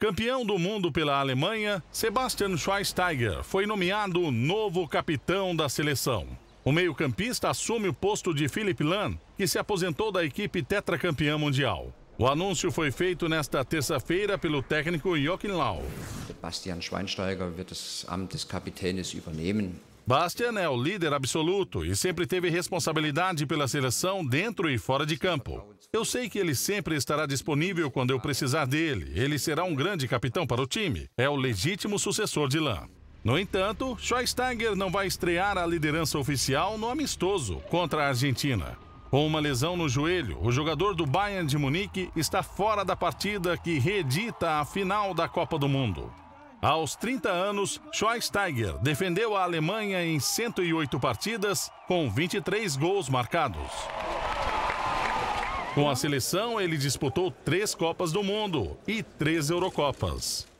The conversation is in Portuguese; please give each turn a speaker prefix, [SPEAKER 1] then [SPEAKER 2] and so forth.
[SPEAKER 1] Campeão do mundo pela Alemanha, Sebastian Schweinsteiger foi nomeado novo capitão da seleção. O meio-campista assume o posto de Philipp Lahm, que se aposentou da equipe tetracampeã mundial. O anúncio foi feito nesta terça-feira pelo técnico Joachim Lau.
[SPEAKER 2] Sebastian Schweinsteiger wird das Amt des Kapitänes übernehmen.
[SPEAKER 1] Bastian é o líder absoluto e sempre teve responsabilidade pela seleção dentro e fora de campo. Eu sei que ele sempre estará disponível quando eu precisar dele. Ele será um grande capitão para o time. É o legítimo sucessor de Lan. No entanto, Schweinsteiger não vai estrear a liderança oficial no amistoso contra a Argentina. Com uma lesão no joelho, o jogador do Bayern de Munique está fora da partida que reedita a final da Copa do Mundo. Aos 30 anos, Schweinsteiger defendeu a Alemanha em 108 partidas, com 23 gols marcados. Com a seleção, ele disputou três Copas do Mundo e três Eurocopas.